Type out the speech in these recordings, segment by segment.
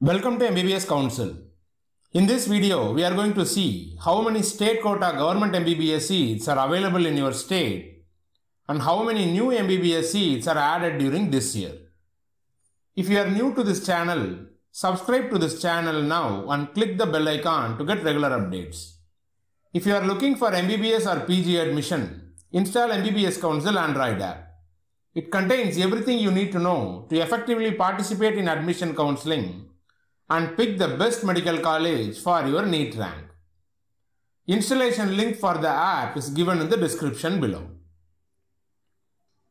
Welcome to MBBS Council. In this video, we are going to see how many state quota government MBBS seats are available in your state and how many new MBBS seats are added during this year. If you are new to this channel, subscribe to this channel now and click the bell icon to get regular updates. If you are looking for MBBS or PG admission, install MBBS Council Android app. It contains everything you need to know to effectively participate in admission counseling and pick the best medical college for your NEET rank. Installation link for the app is given in the description below.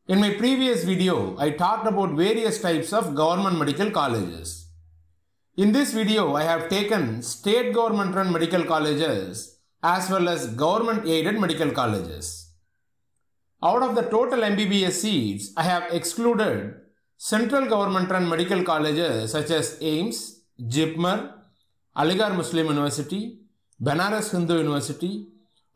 In my previous video, I talked about various types of government medical colleges. In this video, I have taken state government run medical colleges as well as government aided medical colleges. Out of the total MBBS seats, I have excluded central government run medical colleges such as AIMS, Jipmer, Aligarh Muslim University, Banaras Hindu University,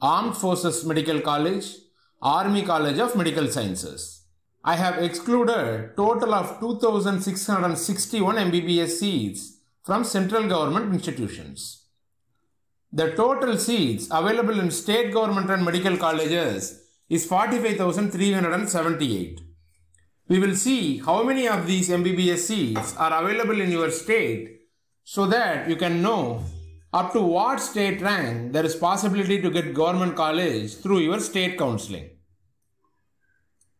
Armed Forces Medical College, Army College of Medical Sciences. I have excluded total of 2661 MBBS seats from central government institutions. The total seats available in state government and medical colleges is 45,378. We will see how many of these MBBS seats are available in your state so that you can know up to what state rank there is possibility to get government college through your state counseling.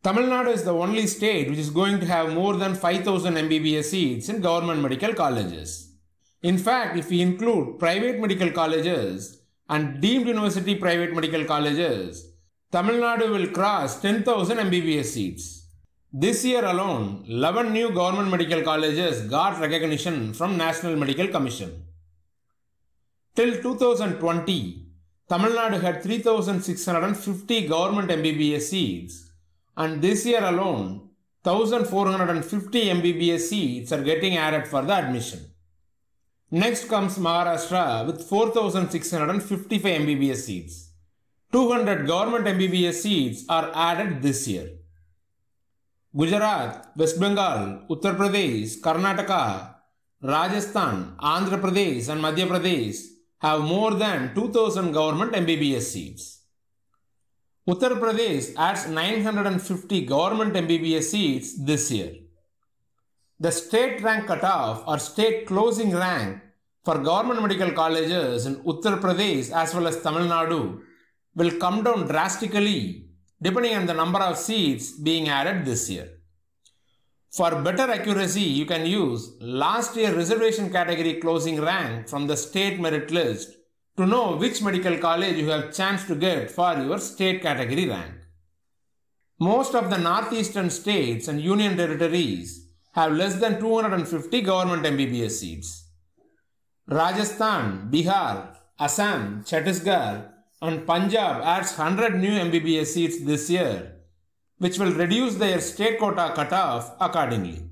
Tamil Nadu is the only state which is going to have more than 5000 MBBS seats in government medical colleges. In fact, if we include private medical colleges and deemed university private medical colleges, Tamil Nadu will cross 10,000 MBBS seats. This year alone, 11 new government medical colleges got recognition from National Medical Commission. Till 2020, Tamil Nadu had 3,650 government MBBS seats and this year alone, 1,450 MBBS seats are getting added for the admission. Next comes Maharashtra with 4,655 MBBS seats. 200 government MBBS seats are added this year. Gujarat, West Bengal, Uttar Pradesh, Karnataka, Rajasthan, Andhra Pradesh, and Madhya Pradesh have more than 2000 government MBBS seats. Uttar Pradesh adds 950 government MBBS seats this year. The state rank cutoff or state closing rank for government medical colleges in Uttar Pradesh as well as Tamil Nadu will come down drastically depending on the number of seeds being added this year. For better accuracy, you can use last year reservation category closing rank from the state merit list to know which medical college you have chance to get for your state category rank. Most of the northeastern states and union territories have less than 250 government MBBS seats. Rajasthan, Bihar, Assam, Chhattisgarh and Punjab adds 100 new MBBS seats this year, which will reduce their state quota cutoff accordingly.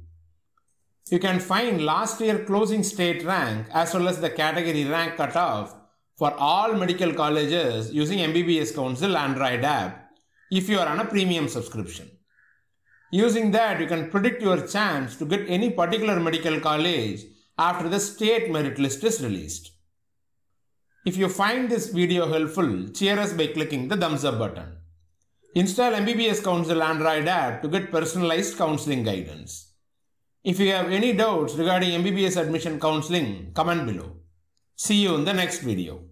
You can find last year closing state rank as well as the category rank cutoff for all medical colleges using MBBS Council Android app if you are on a premium subscription. Using that, you can predict your chance to get any particular medical college after the state merit list is released. If you find this video helpful, cheer us by clicking the thumbs up button. Install MBBS Council Android app to get personalized counseling guidance. If you have any doubts regarding MBBS admission counseling, comment below. See you in the next video.